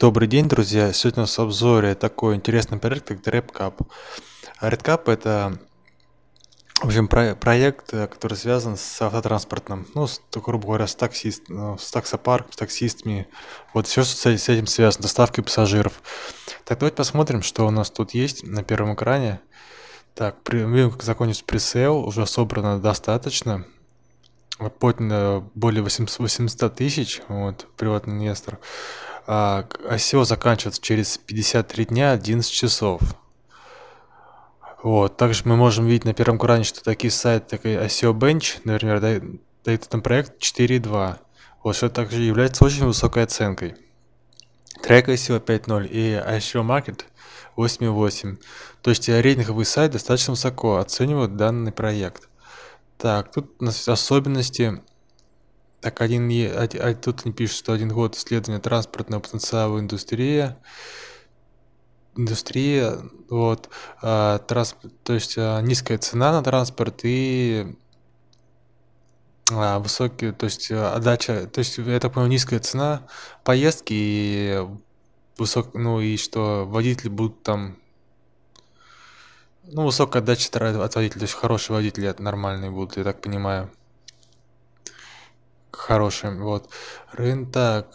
Добрый день, друзья! Сегодня у нас в обзоре такой интересный проект, как RedCap. RedCap – это в общем, про проект, э, который связан с автотранспортным, ну, с, грубо говоря, с, таксист, с э, таксопарком, с таксистами, вот все, что с этим связано, доставкой пассажиров. Так, давайте посмотрим, что у нас тут есть на первом экране. Так, при, видим, как закончится пресейл, уже собрано достаточно, поднято э, более 800 тысяч, вот, приватный инвестор а ICO а заканчивается через 53 дня 11 часов. Вот. Также мы можем видеть на первом экране, что такие сайты, как ICO Bench, например, дает этот проект 4.2. Вот что также является очень высокой оценкой. Трек ICO 5.0 и ICO Market 8.8. То есть рейтинговый сайт достаточно высоко оценивает данный проект. Так, тут у нас особенности так, один, а, а, тут не пишет, что один год исследования транспортного потенциала индустрии, индустрия, вот, а, транспорт, то есть а, низкая цена на транспорт и а, высокие, то есть а, отдача, то есть, я так понимаю низкая цена поездки и высок, ну и что водители будут там, ну, высокая отдача от водителя, то есть хорошие водители, нормальные будут, я так понимаю хорошим. Вот. Рынок.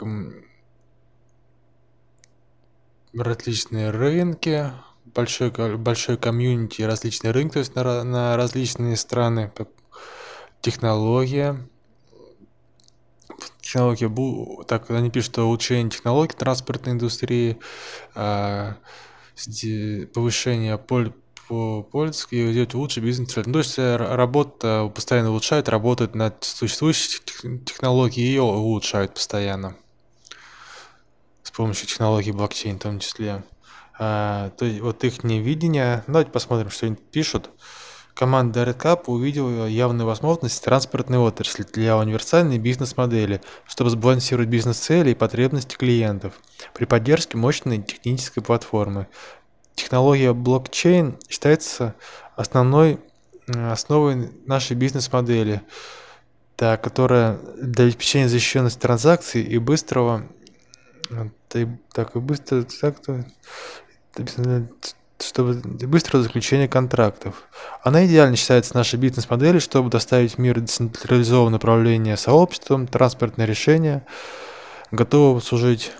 Различные рынки. Большой, большой комьюнити, различные рынки, то есть на, на различные страны. Технология. Технология, так они пишут, что улучшение технологий транспортной индустрии, а, повышение в Польске и идет лучше бизнес. Ну, то есть э, работа постоянно улучшает, работает над существующей технологией, и улучшает постоянно с помощью технологии блокчейн в том числе. А, то есть вот их невидение. Давайте посмотрим, что они пишут. Команда RedCap увидела явную возможность транспортной отрасли для универсальной бизнес-модели, чтобы сбалансировать бизнес-цели и потребности клиентов при поддержке мощной технической платформы. Технология блокчейн считается основной основой нашей бизнес-модели, да, которая для обеспечения защищенности транзакций и быстрого так и быстро так, э, чтобы быстрое заключение контрактов. Она идеально считается нашей бизнес модели чтобы доставить в мир децентрализованное управление сообществом, транспортное решение, готово служить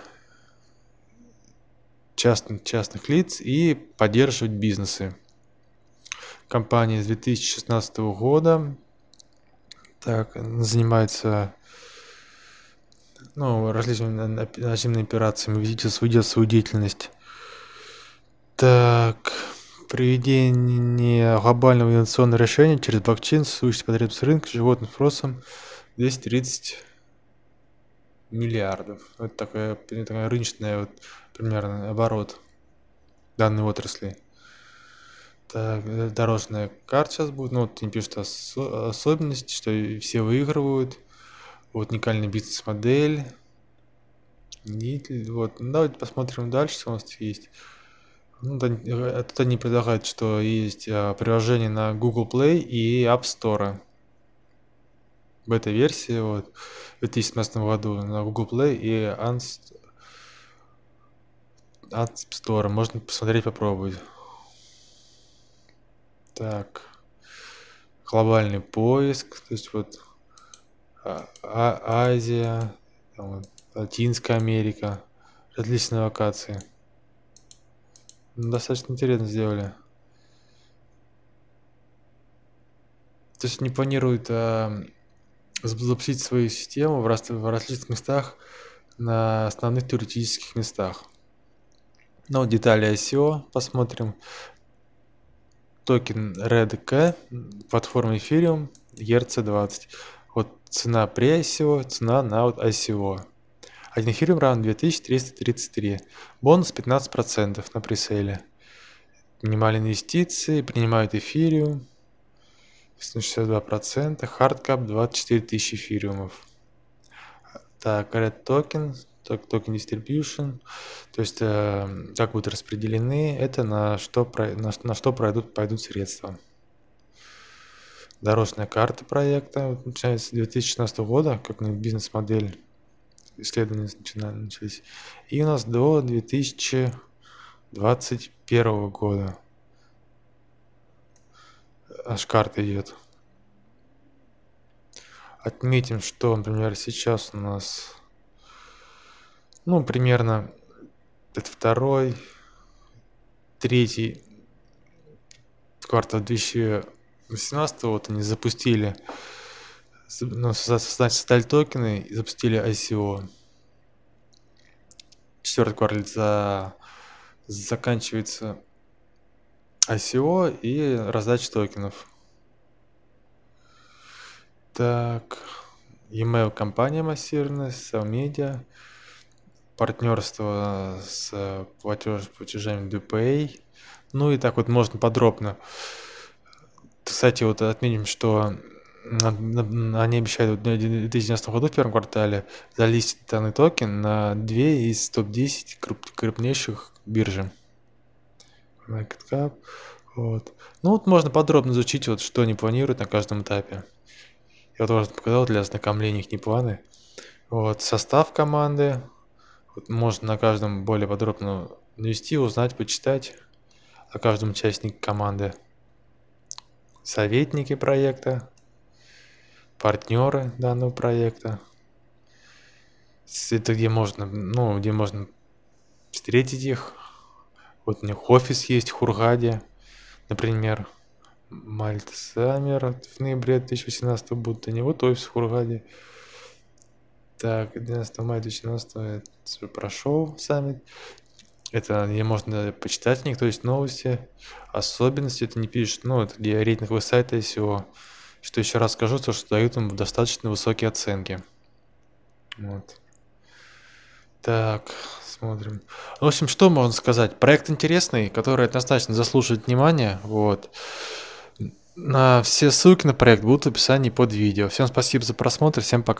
частных, частных лиц и поддерживать бизнесы. Компания с 2016 года так, занимается ну, различными наземными операциями, видите, ведет свою деятельность. Так, приведение глобального инновационного решения через блокчейн, сущность потребность рынка, животным спросом 230 миллиардов. Это такая, такая рыночная вот примерно оборот данной отрасли. Так, э, дорожная карта сейчас будет. Ну, вот не пишут ос особенности, что все выигрывают. Вот уникальная бизнес-модель. Вот. Ну, давайте посмотрим дальше, что у нас есть. Ну, да, э, тут они предлагают, что есть а, приложение на Google Play и App Store. Бета-версия вот, в 2017 году на Google Play и Unst App Store. Можно посмотреть, попробовать. Так. Глобальный поиск. То есть вот а, а Азия, там, Латинская Америка. Отличные локации. Достаточно интересно сделали. То есть не планируют а, запустить свою систему в, раз, в различных местах на основных туристических местах. Но детали ICO e посмотрим. Токен RedK, платформа Ethereum, ERC20. Вот цена при ICO, e цена на вот ICO. E Один эфириум равен 2333. Бонус 15% на пресейле. Минимальные инвестиции, принимают эфириум. 162%, хардкап 24 тысячи эфириумов. Так, Red Token, так, Token Distribution. То есть эм, как будут распределены, это на что, на, на что пройдут, пойдут средства. Дорожная карта проекта, начинается с 2016 года, как бизнес-модель исследования начались. И у нас до 2021 года аж карта идет. Отметим, что, например, сейчас у нас, ну, примерно это второй, третий квартал 2018 вот они запустили, ну, создали токены и запустили ICO. Четвертый квартал за... заканчивается ICO и раздача токенов. Так, e-mail компания массированная, Савмедиа партнерство с э, платеж, платежами DPA. Ну и так вот можно подробно. Кстати, вот отметим, что они обещают в 2019 году в первом квартале залистить данный токен на 2 из топ-10 круп- крупнейших биржи. Вот. Ну вот можно подробно изучить, вот, что они планируют на каждом этапе. Я тоже вам показал для ознакомления их не планы. Вот, состав команды, можно на каждом более подробно навести, узнать, почитать о каждом участнике команды. Советники проекта, партнеры данного проекта. Это где можно, ну, где можно встретить их. Вот у них офис есть в Хургаде, например. Мальтсамер в ноябре 2018 будто не вот офис в Хургаде. Так, 12 мая 2019 это прошел саммит. Это не можно почитать, никто есть новости, особенности, это не пишет, ну, это для рейтингового сайта SEO. Что еще раз скажу, то, что дают им достаточно высокие оценки. Вот. Так, смотрим. В общем, что можно сказать? Проект интересный, который однозначно заслуживает внимания. Вот. На все ссылки на проект будут в описании под видео. Всем спасибо за просмотр, всем пока.